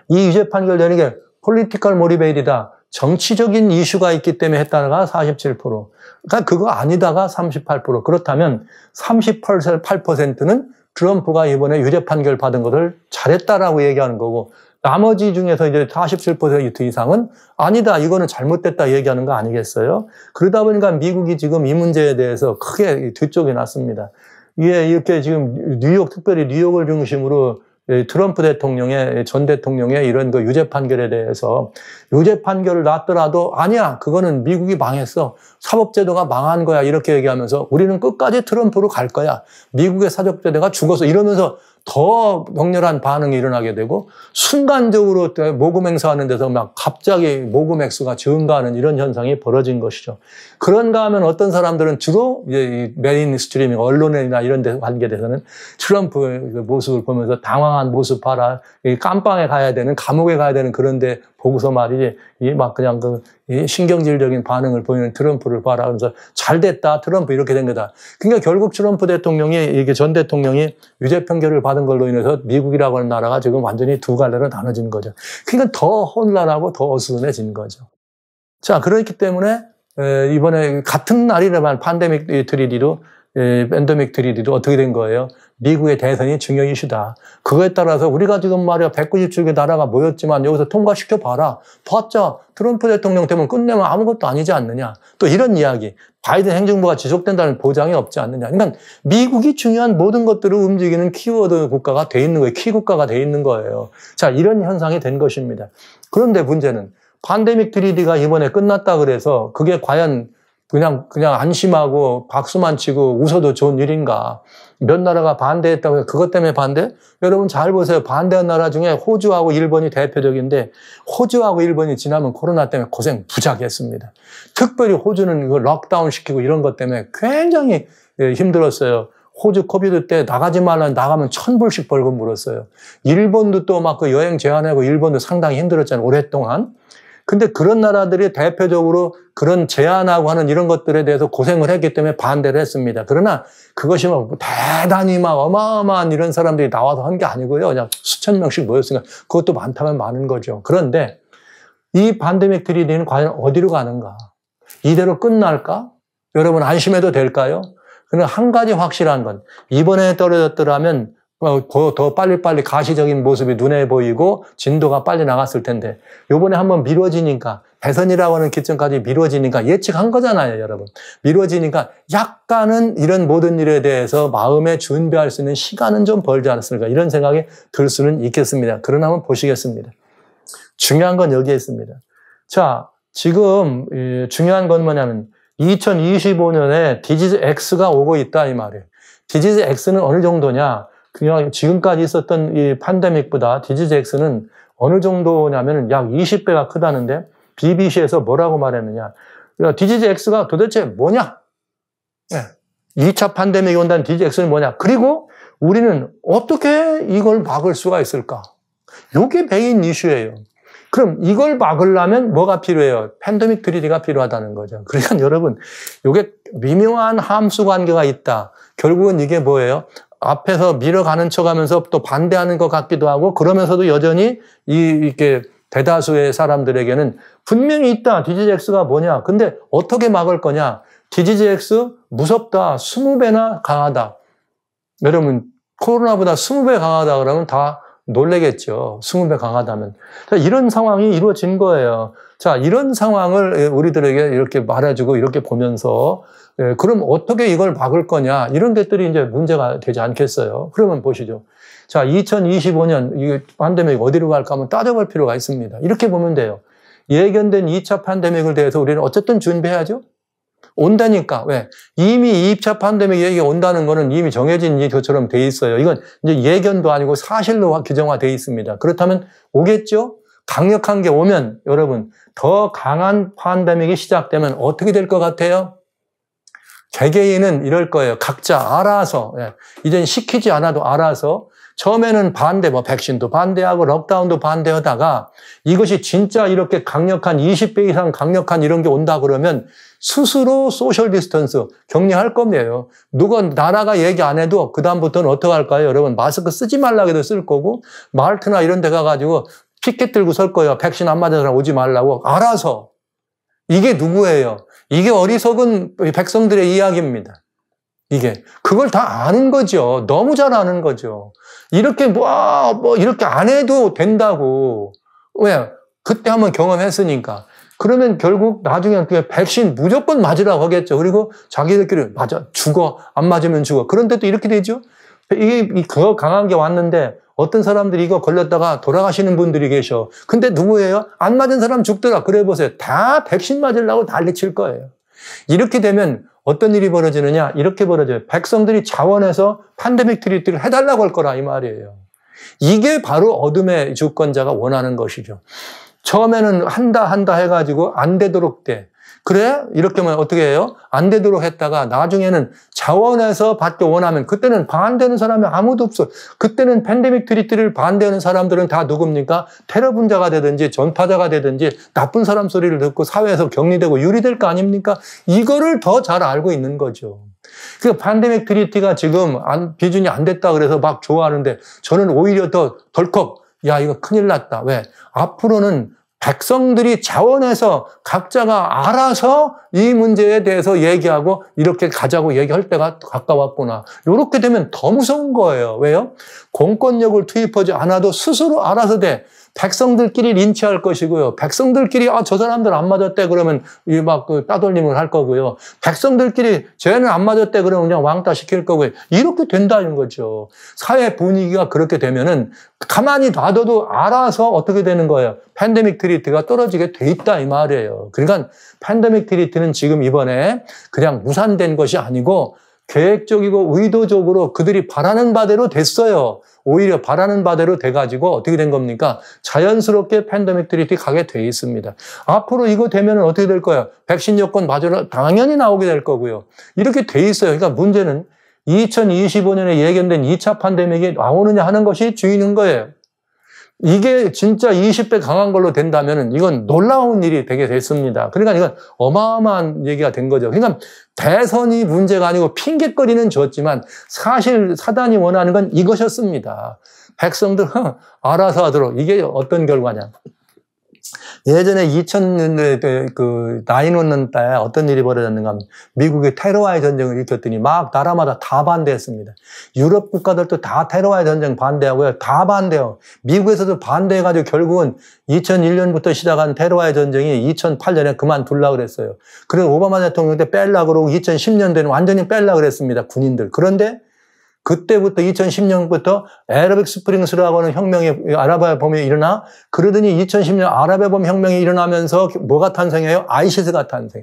이 유죄 판결 내는 게 폴리티컬 모리베일이다 정치적인 이슈가 있기 때문에 했다가 47%. 그러니까 그거 아니다가 38%. 그렇다면 38%는 트럼프가 이번에 유죄 판결 받은 것을 잘했다라고 얘기하는 거고 나머지 중에서 이제 47% 이상은 아니다. 이거는 잘못됐다 얘기하는 거 아니겠어요? 그러다 보니까 미국이 지금 이 문제에 대해서 크게 뒤쪽에 났습니다. 이게 이렇게 지금 뉴욕 특별히 뉴욕을 중심으로 트럼프 대통령의 전 대통령의 이런 그 유죄 판결에 대해서 유죄 판결을 났더라도 아니야 그거는 미국이 망했어 사법제도가 망한 거야 이렇게 얘기하면서 우리는 끝까지 트럼프로 갈 거야 미국의 사법제도가 죽어서 이러면서 더 격렬한 반응이 일어나게 되고 순간적으로 모금 행사하는 데서 막 갑자기 모금 액수가 증가하는 이런 현상이 벌어진 것이죠. 그런가 하면 어떤 사람들은 주로 이제 메인 스트리밍 언론이나 이런 데 관계돼서는 트럼프 의 그 모습을 보면서 당황한 모습 봐라 깜빵에 가야 되는 감옥에 가야 되는 그런데 보고서 말이지 막 그냥 그 신경질적인 반응을 보이는 트럼프를 바라면서 잘 됐다 트럼프 이렇게 된 거다. 그러니까 결국 트럼프 대통령이 이게 전 대통령이 유죄 판결을 받은 걸로 인해서 미국이라고 하는 나라가 지금 완전히 두 갈래로 나눠진 거죠. 그러니까 더 혼란하고 더 어수선해진 거죠. 자 그렇기 때문에 이번에 같은 날이라면 판데믹 트리디로 팬더믹드릴도 예, 어떻게 된 거예요? 미국의 대선이 중요 이슈다. 그거에 따라서 우리가 지금 말이야 197개 나라가 모였지만 여기서 통과시켜 봐라. 봤자 트럼프 대통령 되면 끝내면 아무것도 아니지 않느냐. 또 이런 이야기. 바이든 행정부가 지속된다는 보장이 없지 않느냐. 그러니까 미국이 중요한 모든 것들을 움직이는 키워드 국가가 돼 있는 거예요. 키 국가가 돼 있는 거예요. 자, 이런 현상이 된 것입니다. 그런데 문제는 반데믹 3D가 이번에 끝났다 그래서 그게 과연 그냥, 그냥 안심하고 박수만 치고 웃어도 좋은 일인가. 몇 나라가 반대했다고 해서 그것 때문에 반대? 여러분 잘 보세요. 반대한 나라 중에 호주하고 일본이 대표적인데 호주하고 일본이 지나면 코로나 때문에 고생 부작했습니다. 특별히 호주는 이거 그 럭다운 시키고 이런 것 때문에 굉장히 예, 힘들었어요. 호주 코비드 때 나가지 말라 나가면 천 불씩 벌금 물었어요. 일본도 또 막 그 여행 제한하고 일본도 상당히 힘들었잖아요. 오랫동안. 근데 그런 나라들이 대표적으로 그런 제한하고 하는 이런 것들에 대해서 고생을 했기 때문에 반대를 했습니다. 그러나 그것이 막 뭐 대단히 막 어마어마한 이런 사람들이 나와서 한 게 아니고요. 그냥 수천 명씩 모였으니까 그것도 많다면 많은 거죠. 그런데 이 반데믹 트리디는 과연 어디로 가는가? 이대로 끝날까? 여러분 안심해도 될까요? 그러나 한 가지 확실한 건 이번에 떨어졌더라면 어, 더 빨리빨리 가시적인 모습이 눈에 보이고 진도가 빨리 나갔을 텐데 요번에 한번 미뤄지니까 대선이라고 하는 기점까지 미뤄지니까 예측한 거잖아요 여러분 미뤄지니까 약간은 이런 모든 일에 대해서 마음에 준비할 수 있는 시간은 좀 벌지 않았을까 이런 생각이 들 수는 있겠습니다 그러나 한번 보시겠습니다 중요한 건 여기에 있습니다 자 지금 중요한 건 뭐냐면 2025년에 디지즈 X가 오고 있다 이 말이에요 디지즈 X는 어느 정도냐 그냥 지금까지 있었던 이 팬데믹보다 디지즈엑스는 어느 정도냐면 약 20배가 크다는데 BBC에서 뭐라고 말했느냐. 그러니까 디지즈엑가 도대체 뭐냐? 네. 2차 팬데믹이 온다는 디지즈엑스는 뭐냐? 그리고 우리는 어떻게 이걸 막을 수가 있을까? 요게 메인 이슈예요. 그럼 이걸 막으려면 뭐가 필요해요? 팬데믹 3 d 가 필요하다는 거죠. 그러니까 여러분, 요게 미묘한 함수 관계가 있다. 결국은 이게 뭐예요? 앞에서 밀어가는 척하면서 또 반대하는 것 같기도 하고 그러면서도 여전히 이 이렇게 대다수의 사람들에게는 분명히 있다. 디 d g 스가 뭐냐? 근데 어떻게 막을 거냐? 디 d g 스 무섭다. 스무 배나 강하다. 여러분 코로나보다 스무 배 강하다 그러면 다 놀래겠죠. 스무 배 강하다면. 자, 이런 상황이 이루어진 거예요. 자, 이런 상황을 우리들에게 이렇게 말해주고 이렇게 보면서 예, 그럼 어떻게 이걸 막을 거냐 이런 것들이 이제 문제가 되지 않겠어요. 그러면 보시죠. 자, 2025년 이 팬데믹 어디로 갈까 하면 따져볼 필요가 있습니다. 이렇게 보면 돼요. 예견된 2차 팬데믹을 대해서 우리는 어쨌든 준비해야죠. 온다니까 왜 이미 2차 팬데믹 얘기 온다는 거는 이미 정해진 것처럼 돼 있어요. 이건 이제 예견도 아니고 사실로 규정화돼 있습니다. 그렇다면 오겠죠. 강력한 게 오면 여러분 더 강한 팬데믹이 시작되면 어떻게 될 것 같아요? 개개인은 이럴 거예요. 각자 알아서, 예. 이젠 시키지 않아도 알아서 처음에는 반대, 뭐 백신도 반대하고 럭다운도 반대하다가 이것이 진짜 이렇게 강력한 20배 이상 강력한 이런 게 온다 그러면 스스로 소셜 디스턴스 격리할 겁니다. 누가 나라가 얘기 안 해도 그 다음부터는 어떻게 할까요? 여러분 마스크 쓰지 말라고 도쓸 거고 마트나 이런 데 가가지고 피켓 들고 설 거예요. 백신 안 맞은 사람 오지 말라고 알아서 이게 누구예요? 이게 어리석은 백성들의 이야기입니다. 이게 그걸 다 아는 거죠. 너무 잘 아는 거죠. 이렇게 뭐, 아, 뭐 이렇게 안 해도 된다고 왜 그때 한번 경험했으니까 그러면 결국 나중에 그 백신 무조건 맞으라고 하겠죠. 그리고 자기들끼리 맞아 죽어 안 맞으면 죽어. 그런데 또 이렇게 되죠. 이게 그거 강한 게 왔는데 어떤 사람들이 이거 걸렸다가 돌아가시는 분들이 계셔. 근데 누구예요? 안 맞은 사람 죽더라. 그래 보세요. 다 백신 맞으려고 난리 칠 거예요. 이렇게 되면 어떤 일이 벌어지느냐? 이렇게 벌어져요. 백성들이 자원해서 판데믹 트리트를 해달라고 할 거라 이 말이에요. 이게 바로 어둠의 주권자가 원하는 것이죠. 처음에는 한다 한다 해가지고 안 되도록 돼. 그래? 이렇게 하면 어떻게 해요? 안 되도록 했다가 나중에는 자원해서 받기 원하면 그때는 반대하는 사람이 아무도 없어. 그때는 팬데믹 트리트를 반대하는 사람들은 다 누굽니까? 테러 분자가 되든지 전파자가 되든지 나쁜 사람 소리를 듣고 사회에서 격리되고 유리될 거 아닙니까? 이거를 더 잘 알고 있는 거죠. 그 팬데믹 트리티가 지금 안, 비준이 안 됐다 그래서 막 좋아하는데 저는 오히려 더 덜컥 야, 이거 큰일 났다. 왜? 앞으로는 백성들이 자원해서 각자가 알아서 이 문제에 대해서 얘기하고 이렇게 가자고 얘기할 때가 가까웠구나. 이렇게 되면 더 무서운 거예요. 왜요? 공권력을 투입하지 않아도 스스로 알아서 돼. 백성들끼리 린치할 것이고요. 백성들끼리 아 저 사람들 안 맞았대 그러면 이막그 따돌림을 할 거고요. 백성들끼리 쟤는 안 맞았대 그러면 그냥 왕따 시킬 거고요. 이렇게 된다는 거죠. 사회 분위기가 그렇게 되면은 가만히 놔둬도 알아서 어떻게 되는 거예요. 팬데믹 트리트가 떨어지게 돼 있다 이 말이에요. 그러니까 팬데믹 트리트는 지금 이번에 그냥 무산된 것이 아니고 계획적이고 의도적으로 그들이 바라는 바대로 됐어요. 오히려 바라는 바대로 돼가지고 어떻게 된 겁니까? 자연스럽게 팬데믹 들이 가게 돼 있습니다. 앞으로 이거 되면 어떻게 될 거예요? 백신 여권 마저 당연히 나오게 될 거고요. 이렇게 돼 있어요. 그러니까 문제는 2025년에 예견된 2차 팬데믹이 나오느냐 하는 것이 주인인 거예요. 이게 진짜 20배 강한 걸로 된다면 이건 놀라운 일이 되게 됐습니다. 그러니까 이건 어마어마한 얘기가 된 거죠. 그러니까 대선이 문제가 아니고 핑계거리는 줬지만 사실 사단이 원하는 건 이것이었습니다. 백성들은 알아서 하도록 이게 어떤 결과냐. 예전에 2000년대 그, 그 나인원년 때 어떤 일이 벌어졌는가 하면 미국이 테러와의 전쟁을 일으켰더니 막 나라마다 다 반대했습니다. 유럽 국가들도 다 테러와의 전쟁 반대하고요. 다 반대요. 미국에서도 반대해가지고 결국은 2001년부터 시작한 테러와의 전쟁이 2008년에 그만둘라 그랬어요. 그래서 오바마 대통령 때 뺄라 그러고 2010년대는 완전히 뺄라 그랬습니다. 군인들. 그런데 그때부터 2010년부터 에아빅 스프링스라고 하는 혁명이 아랍의 봄이 일어나 그러더니 2010년 아랍의 범 혁명이 일어나면서 뭐가 탄생해요? 아이시스가 탄생.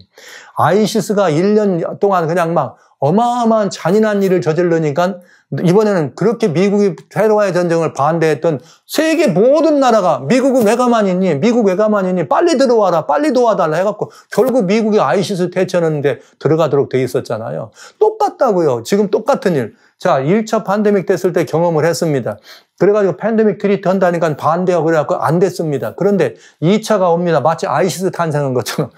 아이시스가 1년 동안 그냥 막 어마어마한 잔인한 일을 저질러니까 이번에는 그렇게 미국이 테러와의 전쟁을 반대했던 세계 모든 나라가 미국은 왜 가만히 있니? 미국 왜 가만히 있니? 빨리 들어와라. 빨리 도와달라 해갖고 결국 미국이 아이시스 대처하는데 들어가도록 돼 있었잖아요. 똑같다고요. 지금 똑같은 일. 자, 1차 팬데믹 됐을 때 경험을 했습니다. 그래가지고 팬데믹 트리트 한다니까 반대하고 그래갖고 안 됐습니다. 그런데 2차가 옵니다. 마치 아이시스 탄생한 것처럼.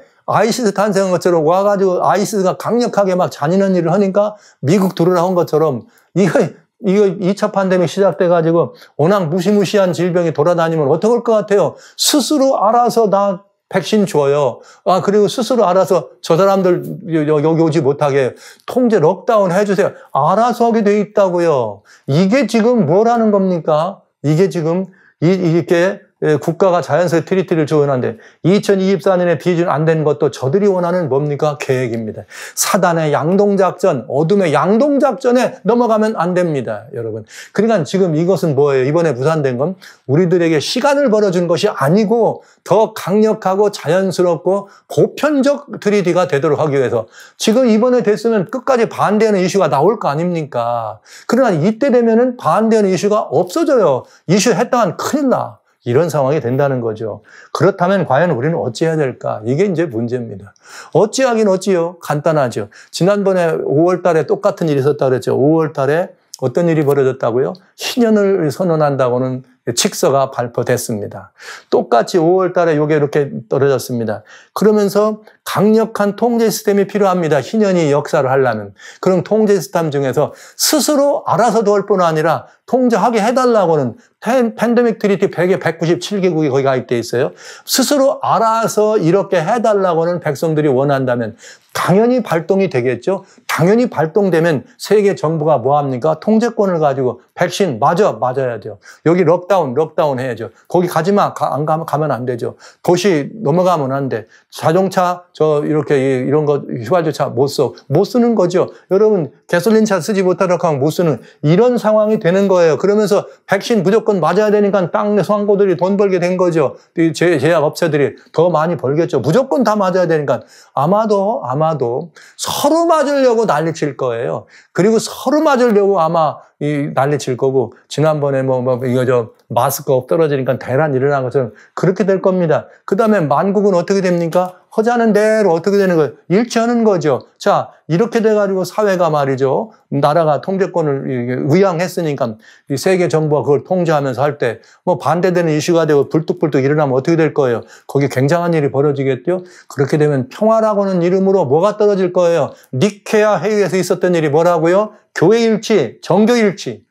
아이시스 탄생한 것처럼 와가지고 아이시스가 강력하게 막 잔인한 일을 하니까 미국 들어나온 것처럼 이거 이거 2차 판데믹 시작돼가지고 워낙 무시무시한 질병이 돌아다니면 어떡할 것 같아요? 스스로 알아서 나 백신 줘요. 아, 그리고 스스로 알아서 저 사람들 여기 오지 못하게 통제 럭다운 해주세요. 알아서 하게 돼 있다고요. 이게 지금 뭐라는 겁니까? 이게 지금 이, 이게 예, 국가가 자연스레 트리티를 조언한데 2024년에 비준 안 된 것도 저들이 원하는 뭡니까? 계획입니다. 사단의 양동작전, 어둠의 양동작전에 넘어가면 안 됩니다, 여러분. 그러니까 지금 이것은 뭐예요? 이번에 무산된 건 우리들에게 시간을 벌어준 것이 아니고 더 강력하고 자연스럽고 보편적 트리티가 되도록 하기 위해서 지금 이번에 됐으면 끝까지 반대하는 이슈가 나올 거 아닙니까? 그러나 이때 되면은 반대하는 이슈가 없어져요. 이슈 했다간 큰일 나. 이런 상황이 된다는 거죠. 그렇다면 과연 우리는 어찌해야 될까? 이게 이제 문제입니다. 어찌하긴 어찌요? 간단하죠. 지난번에 5월 달에 똑같은 일이 있었다 고 그랬죠. 5월 달에 어떤 일이 벌어졌다고요? 신년을 선언한다고는 직서가 발표됐습니다. 똑같이 5월 달에 요게 이렇게 떨어졌습니다. 그러면서 강력한 통제 시스템이 필요합니다. 희년이 역사를 하려면. 그럼 통제 시스템 중에서 스스로 알아서 도울 뿐 아니라 통제하게 해달라고는 팬데믹 트리티 100에 197개국이 거기 가입돼 있어요. 스스로 알아서 이렇게 해달라고는 백성들이 원한다면 당연히 발동이 되겠죠. 당연히 발동되면 세계 정부가 뭐 합니까? 통제권을 가지고 백신 맞아 맞아야죠. 여기 럭다운 럭다운 해야죠. 거기 가지 마. 가, 안 가면 가면 안 되죠. 도시 넘어가면 안 돼. 자동차 저 이렇게 이런 거 휘발유차 못 써. 못 쓰는 거죠. 여러분 개솔린 차 쓰지 못하도록 하면 못 쓰는 이런 상황이 되는 거예요. 그러면서 백신 무조건 맞아야 되니까 땅내 광고들이 돈 벌게 된 거죠. 제, 제약업체들이 더 많이 벌겠죠. 무조건 다 맞아야 되니까 아마도 아마 아마도 서로 맞으려고 난리칠 거예요. 그리고 서로 맞으려고 아마 이 난리칠 거고 지난번에 뭐, 뭐 이거 저 마스크업 떨어지니까 대란 일어난 것처럼 그렇게 될 겁니다. 그 다음에 만국은 어떻게 됩니까? 허자는 대로 어떻게 되는 거예요? 일치하는 거죠. 자, 이렇게 돼가지고 사회가 말이죠. 나라가 통제권을 의양했으니까 이 세계 정부가 그걸 통제하면서 할 때 뭐 반대되는 이슈가 되고 불뚝불뚝 일어나면 어떻게 될 거예요? 거기 굉장한 일이 벌어지겠죠? 그렇게 되면 평화라고는 이름으로 뭐가 떨어질 거예요? 니케아 회의에서 있었던 일이 뭐라고요? 교회 일치, 정교 일치.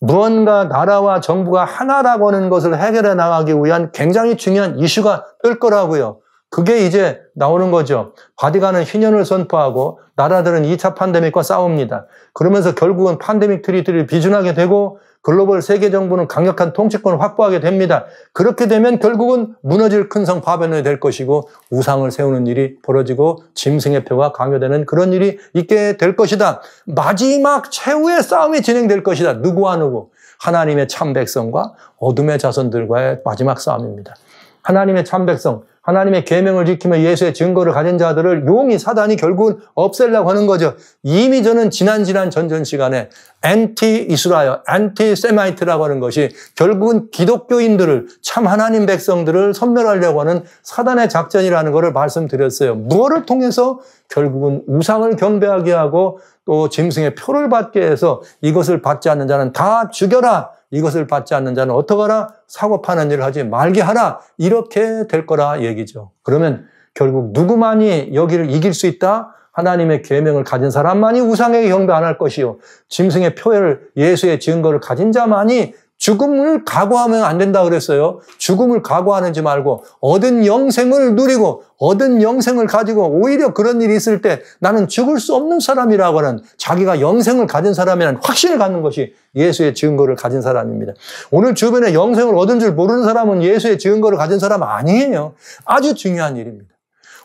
무언가 나라와 정부가 하나라고 하는 것을 해결해 나가기 위한 굉장히 중요한 이슈가 뜰 거라고요. 그게 이제 나오는 거죠. 바디가는 희년을 선포하고 나라들은 2차 판데믹과 싸웁니다. 그러면서 결국은 판데믹 트리트를 비준하게 되고 글로벌 세계 정부는 강력한 통치권을 확보하게 됩니다. 그렇게 되면 결국은 무너질 큰 성 파변이 될 것이고 우상을 세우는 일이 벌어지고 짐승의 표가 강요되는 그런 일이 있게 될 것이다. 마지막 최후의 싸움이 진행될 것이다. 누구와 누구? 하나님의 참 백성과 어둠의 자손들과의 마지막 싸움입니다. 하나님의 참 백성, 하나님의 계명을 지키며 예수의 증거를 가진 자들을 용이 사단이 결국은 없애려고 하는 거죠. 이미 저는 지난 지난 전전 시간에 앤티 이스라엘, 앤티 세마이트라고 하는 것이 결국은 기독교인들을 참 하나님 백성들을 선멸하려고 하는 사단의 작전이라는 것을 말씀드렸어요. 무엇을 통해서 결국은 우상을 경배하게 하고 또 짐승의 표를 받게 해서 이것을 받지 않는 자는 다 죽여라. 이것을 받지 않는 자는 어떡하라? 사고 파는 일을 하지 말게 하라. 이렇게 될 거라 얘기죠. 그러면 결국 누구만이 여기를 이길 수 있다? 하나님의 계명을 가진 사람만이 우상에게 경배 안 할 것이요. 짐승의 표를 예수의 증거를 가진 자만이 죽음을 각오하면 안 된다 그랬어요. 죽음을 각오하는지 말고 얻은 영생을 누리고 얻은 영생을 가지고 오히려 그런 일이 있을 때 나는 죽을 수 없는 사람이라고는 자기가 영생을 가진 사람이라는 확신을 갖는 것이 예수의 증거를 가진 사람입니다. 오늘 주변에 영생을 얻은 줄 모르는 사람은 예수의 증거를 가진 사람 아니에요. 아주 중요한 일입니다.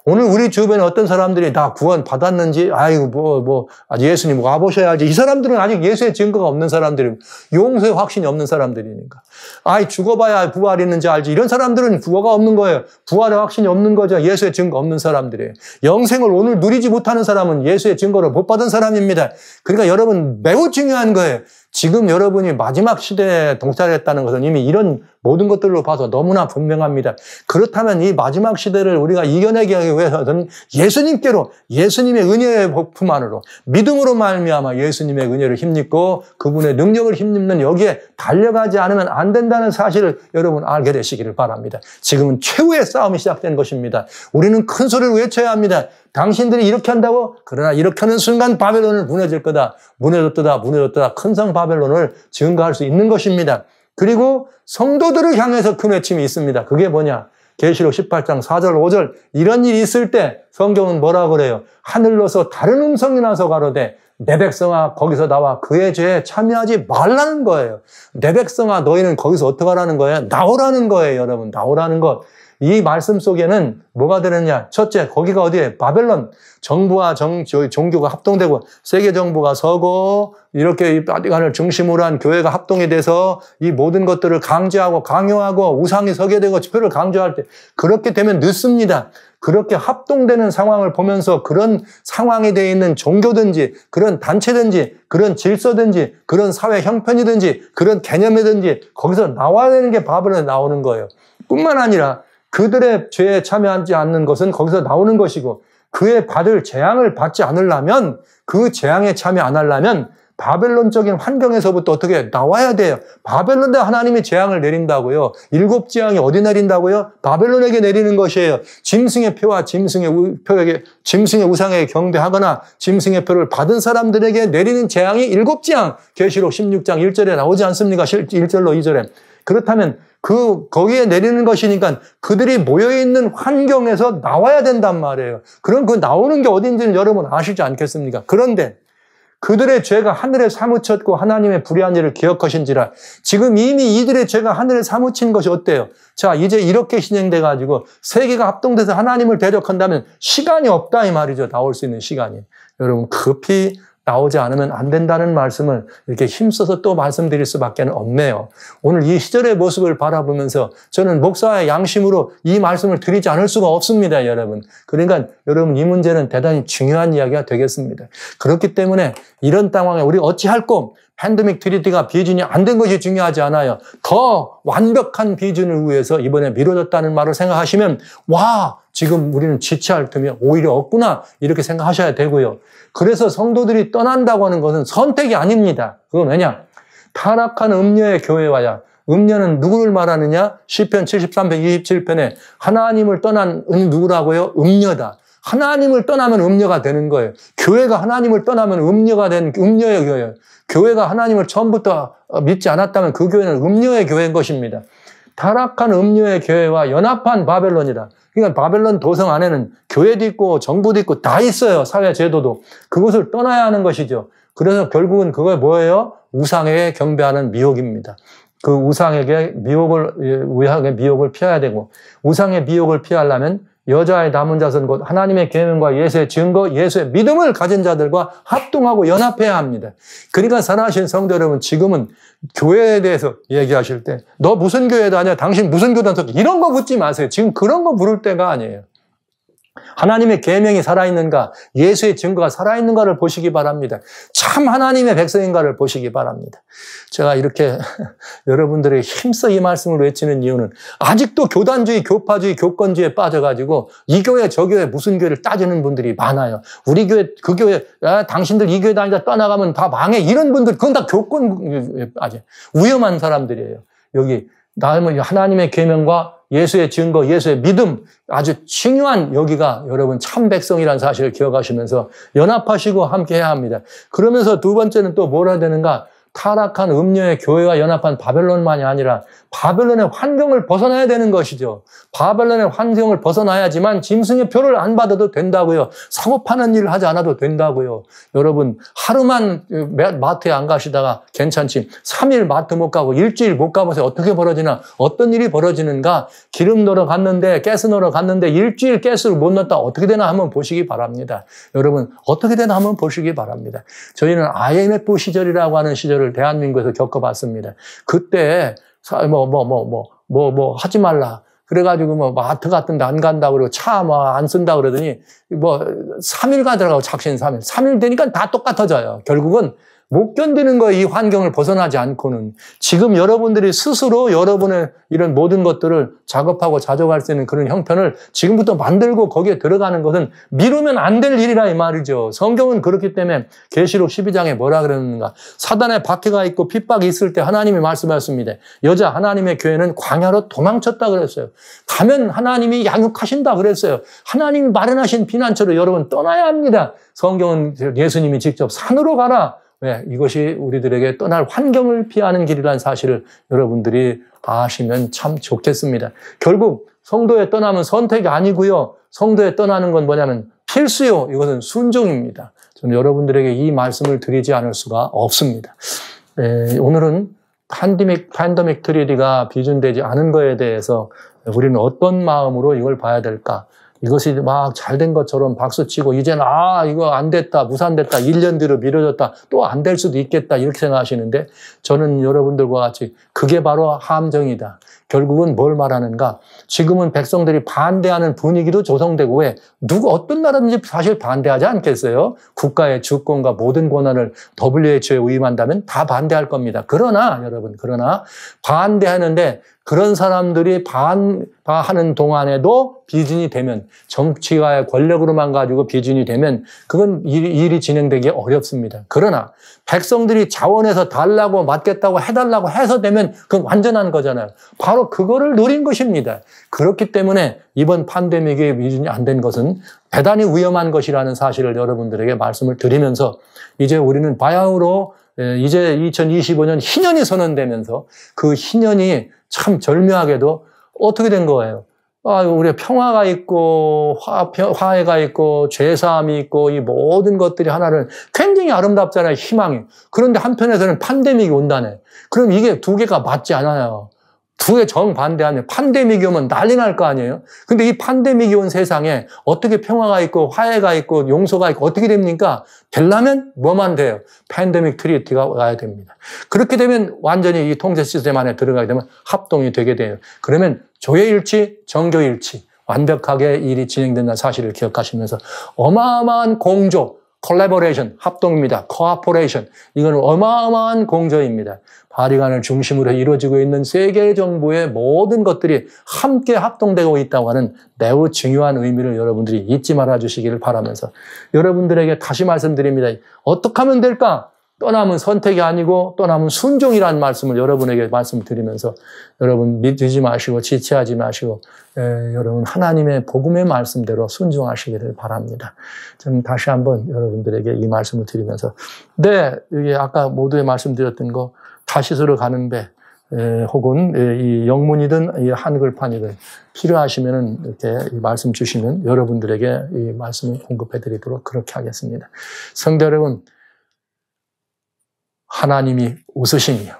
오늘 우리 주변에 어떤 사람들이 다 구원 받았는지, 아이고, 뭐, 뭐, 예수님 와보셔야지. 이 사람들은 아직 예수의 증거가 없는 사람들이, 용서의 확신이 없는 사람들이니까. 아이, 죽어봐야 부활이 있는지 알지. 이런 사람들은 부활가 없는 거예요. 부활의 확신이 없는 거죠. 예수의 증거 없는 사람들이. 에요 영생을 오늘 누리지 못하는 사람은 예수의 증거를 못 받은 사람입니다. 그러니까 여러분, 매우 중요한 거예요. 지금 여러분이 마지막 시대에 동사했다는 것은 이미 이런 모든 것들로 봐서 너무나 분명합니다. 그렇다면 이 마지막 시대를 우리가 이겨내기 위해서는 예수님께로 예수님의 은혜의 복품 안으로 믿음으로 말미암아 예수님의 은혜를 힘입고 그분의 능력을 힘입는 여기에 달려가지 않으면 안 된다는 사실을 여러분 알게 되시기를 바랍니다. 지금은 최후의 싸움이 시작된 것입니다. 우리는 큰 소리를 외쳐야 합니다. 당신들이 이렇게 한다고? 그러나 이렇게 하는 순간 바벨론을 무너질 거다. 무너졌다, 무너졌다. 큰 성 바벨론을 증가할 수 있는 것입니다. 그리고 성도들을 향해서 큰 외침이 있습니다. 그게 뭐냐? 계시록 18장 4절 5절 이런 일이 있을 때 성경은 뭐라 고 그래요? 하늘로서 다른 음성이 나서 가로되 내 백성아 거기서 나와 그의 죄에 참여하지 말라는 거예요. 내 백성아 너희는 거기서 어떻게 하라는 거예요? 나오라는 거예요, 여러분. 나오라는 것. 이 말씀 속에는 뭐가 되느냐? 첫째, 거기가 어디에? 바벨론. 정부와 정, 종교가 합동되고 세계 정부가 서고 이렇게 바티간을 중심으로 한 교회가 합동이 돼서 이 모든 것들을 강제하고 강요하고 우상이 서게 되고 지표를 강조할 때 그렇게 되면 늦습니다. 그렇게 합동되는 상황을 보면서 그런 상황에 대해 있는 종교든지 그런 단체든지 그런 질서든지 그런 사회 형편이든지 그런 개념이든지 거기서 나와야 되는 게 바벨론에 나오는 거예요. 뿐만 아니라 그들의 죄에 참여하지 않는 것은 거기서 나오는 것이고 그의 받을 재앙을 받지 않으려면 그 재앙에 참여 안 하려면 바벨론적인 환경에서부터 어떻게 나와야 돼요. 바벨론에 하나님이 재앙을 내린다고요. 일곱 재앙이 어디 내린다고요? 바벨론에게 내리는 것이에요. 짐승의 표와 짐승의 우, 표에게 짐승의 우상에 경배하거나 짐승의 표를 받은 사람들에게 내리는 재앙이 일곱 재앙. 계시록 16장 1절에 나오지 않습니까? 1절로 2절에. 그렇다면 그 거기에 내리는 것이니까 그들이 모여 있는 환경에서 나와야 된단 말이에요. 그럼 그 나오는 게 어딘지는 여러분 아시지 않겠습니까? 그런데 그들의 죄가 하늘에 사무쳤고 하나님의 불의한 일을 기억하신지라 지금 이미 이들의 죄가 하늘에 사무친 것이 어때요? 자 이제 이렇게 진행돼 가지고 세계가 합동돼서 하나님을 대적한다면 시간이 없다 이 말이죠 나올 수 있는 시간이 여러분 급히 나오지 않으면 안 된다는 말씀을 이렇게 힘써서 또 말씀드릴 수밖에 없네요. 오늘 이 시절의 모습을 바라보면서 저는 목사의 양심으로 이 말씀을 드리지 않을 수가 없습니다, 여러분. 그러니까 여러분 이 문제는 대단히 중요한 이야기가 되겠습니다. 그렇기 때문에 이런 상황에 우리 어찌할 꼼 팬데믹 트리티가 비준이 안 된 것이 중요하지 않아요. 더 완벽한 비준을 위해서 이번에 미뤄졌다는 말을 생각하시면 와 지금 우리는 지체할 틈이 오히려 없구나 이렇게 생각하셔야 되고요. 그래서 성도들이 떠난다고 하는 것은 선택이 아닙니다. 그건 왜냐? 타락한 음녀의 교회와야 음녀는 누구를 말하느냐? 시편 73편 27편에 하나님을 떠난 누구라고요? 음녀다. 하나님을 떠나면 음녀가 되는 거예요. 교회가 하나님을 떠나면 음녀가 된 음녀의 교회 교회가 하나님을 처음부터 믿지 않았다면 그 교회는 음녀의 교회인 것입니다. 타락한 음료의 교회와 연합한 바벨론이다 그러니까 바벨론 도성 안에는 교회도 있고 정부도 있고 다 있어요. 사회 제도도. 그것을 떠나야 하는 것이죠. 그래서 결국은 그게 뭐예요? 우상에게 경배하는 미혹입니다. 그 우상에게 미혹을, 예, 우상의 미혹을 피해야 되고, 우상의 미혹을 피하려면 여자의 남은 자손 곧 하나님의 계명과 예수의 증거, 예수의 믿음을 가진 자들과 합동하고 연합해야 합니다. 그러니까 살아하신 성도 여러분 지금은 교회에 대해서 얘기하실 때 너 무슨 교회 다녀? 당신 무슨 교단 속 이런 거 묻지 마세요. 지금 그런 거 물을 때가 아니에요. 하나님의 계명이 살아있는가, 예수의 증거가 살아있는가를 보시기 바랍니다. 참 하나님의 백성인가를 보시기 바랍니다. 제가 이렇게 여러분들의 힘써 이 말씀을 외치는 이유는 아직도 교단주의, 교파주의, 교권주의에 빠져가지고 이 교회, 저 교회, 무슨 교회를 따지는 분들이 많아요. 우리 교회, 그 교회, 야, 아, 당신들 이 교회 다니다 떠나가면 다 망해. 이런 분들, 그건 다 교권, 아직 위험한 사람들이에요. 여기, 나름의 뭐 하나님의 계명과 예수의 증거, 예수의 믿음, 아주 중요한 여기가 여러분 참백성이라는 사실을 기억하시면서 연합하시고 함께 해야 합니다. 그러면서 두 번째는 또뭘 해야 되는가? 타락한 음녀의 교회와 연합한 바벨론만이 아니라 바벨론의 환경을 벗어나야 되는 것이죠. 바벨론의 환경을 벗어나야지만 짐승의 표를 안 받아도 된다고요. 사고 파는 일을 하지 않아도 된다고요. 여러분 하루만 어, 마트에 안 가시다가 괜찮지 3일 마트 못 가고 일주일 못 가면서 어떻게 벌어지나 어떤 일이 벌어지는가 기름 넣으러 갔는데 가스 넣으러 갔는데 일주일 가스를 못 넣었다 어떻게 되나 한번 보시기 바랍니다. 여러분 어떻게 되나 한번 보시기 바랍니다. 저희는 IMF 시절이라고 하는 시절 문제를 대한민국에서 겪어봤습니다. 그때 뭐뭐뭐뭐뭐 뭐 뭐, 뭐, 뭐, 하지 말라. 그래가지고 뭐 마트 같은 데안 간다 그러고 차뭐안 쓴다 그러더니 뭐 3일 가더라고 작신 3일. 3일 되니까 다 똑같아져요. 결국은 못 견디는 거예요. 이 환경을 벗어나지 않고는. 지금 여러분들이 스스로 여러분의 이런 모든 것들을 작업하고 자족할 수 있는 그런 형편을 지금부터 만들고 거기에 들어가는 것은 미루면 안 될 일이라 이 말이죠. 성경은 그렇기 때문에 계시록 12장에 뭐라 그러는가. 사단의 박해가 있고 핍박이 있을 때 하나님이 말씀하셨습니다. 여자 하나님의 교회는 광야로 도망쳤다 그랬어요. 가면 하나님이 양육하신다 그랬어요. 하나님이 마련하신 비난처로 여러분 떠나야 합니다. 성경은 예수님이 직접 산으로 가라. 왜? 네, 이것이 우리들에게 떠날 환경을 피하는 길이라는 사실을 여러분들이 아시면 참 좋겠습니다. 결국 성도에떠나면 선택이 아니고요. 성도에 떠나는 건 뭐냐면 필수요. 이것은 순종입니다. 저는 여러분들에게 이 말씀을 드리지 않을 수가 없습니다. 에, 네, 오늘은 팬데믹, 팬데믹 트리디가 비준되지 않은 것에 대해서 우리는 어떤 마음으로 이걸 봐야 될까? 이것이 막 잘 된 것처럼 박수치고 이제는 아 이거 안 됐다 무산됐다 1년 뒤로 미뤄졌다 또 안 될 수도 있겠다 이렇게 생각하시는데 저는 여러분들과 같이 그게 바로 함정이다. 결국은 뭘 말하는가? 지금은 백성들이 반대하는 분위기도 조성되고 왜 누구 어떤 나라든지 사실 반대하지 않겠어요? 국가의 주권과 모든 권한을 WHO에 위임한다면 다 반대할 겁니다. 그러나 여러분 그러나 반대하는데 그런 사람들이 반하는 동안에도 비준이 되면 정치와의 권력으로만 가지고 비준이 되면 그건 일이 일이 진행되기 어렵습니다. 그러나 백성들이 자원해서 달라고 맡겠다고 해달라고 해서 되면 그건 완전한 거잖아요. 바로 바로 그거를 누린 것입니다. 그렇기 때문에 이번 판데믹이안 된 것은 대단히 위험한 것이라는 사실을 여러분들에게 말씀을 드리면서 이제 우리는 바야흐로 이제 2025년 희년이 선언되면서 그 희년이 참 절묘하게도 어떻게 된 거예요? 아, 우리 평화가 있고 화, 화해가 있고 죄사함이 있고 이 모든 것들이 하나를 굉장히 아름답잖아요 희망이 그런데 한편에서는 판데믹이 온다네 그럼 이게 두 개가 맞지 않아요 두개 정반대하는 판데믹이 오면 난리 날 거 아니에요? 근데 이 판데믹이 온 세상에 어떻게 평화가 있고 화해가 있고 용서가 있고 어떻게 됩니까? 될라면 뭐만 돼요? 팬데믹 트리티가 와야 됩니다. 그렇게 되면 완전히 이 통제 시스템 안에 들어가게 되면 합동이 되게 돼요. 그러면 조예일치, 정교일치 완벽하게 일이 진행된다는 사실을 기억하시면서 어마어마한 공조, 콜라보레이션, 합동입니다. 코아포레이션. 이건 어마어마한 공조입니다. 바리간을 중심으로 이루어지고 있는 세계 정부의 모든 것들이 함께 합동되고 있다고 하는 매우 중요한 의미를 여러분들이 잊지 말아 주시기를 바라면서 여러분들에게 다시 말씀드립니다. 어떻게 하면 될까? 떠남은 선택이 아니고 떠남은 순종이라는 말씀을 여러분에게 말씀 드리면서 여러분 믿지 마시고 지체하지 마시고 에, 예, 여러분 하나님의 복음의 말씀대로 순종하시기를 바랍니다. 저는 다시 한번 여러분들에게 이 말씀을 드리면서 네 이게 아까 모두에 말씀드렸던 거 다시스로 가는데 에, 예, 혹은 에, 예, 이 영문이든 이 한글판이든 필요하시면 이렇게 말씀 주시면 여러분들에게 이 말씀을 공급해 드리도록 그렇게 하겠습니다. 성대 여러분. 하나님이 웃으시니요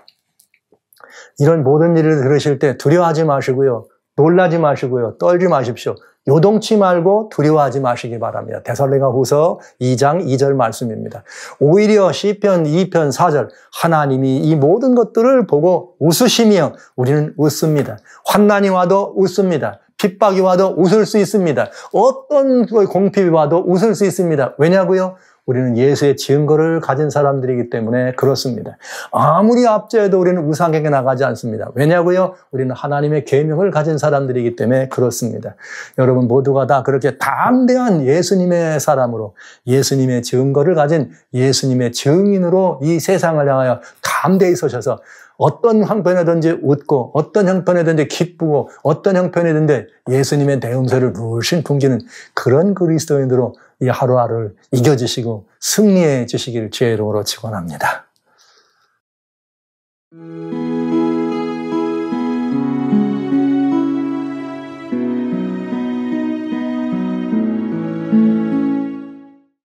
이런 모든 일을 들으실 때 두려워하지 마시고요. 놀라지 마시고요. 떨지 마십시오. 요동치 말고 두려워하지 마시기 바랍니다. 대설레가 후서 2장 2절 말씀입니다. 오히려 시편 2편 4절 하나님이 이 모든 것들을 보고 웃으시며 우리는 웃습니다. 환난이 와도 웃습니다. 핍박이 와도 웃을 수 있습니다. 어떤 그 공핍이 와도 웃을 수 있습니다. 왜냐고요? 우리는 예수의 증거를 가진 사람들이기 때문에 그렇습니다. 아무리 압제해도 우리는 우상에게 나가지 않습니다. 왜냐고요? 우리는 하나님의 계명을 가진 사람들이기 때문에 그렇습니다. 여러분 모두가 다 그렇게 담대한 예수님의 사람으로 예수님의 증거를 가진 예수님의 증인으로 이 세상을 향하여 담대히 서셔서 어떤 형편이든지 웃고 어떤 형편이든지 기쁘고 어떤 형편이든지 예수님의 대음새를 물씬 풍기는 그런 그리스도인으로 이 하루하루를 이겨주시고 승리해 주시기를 주의 이름으로 축원합니다.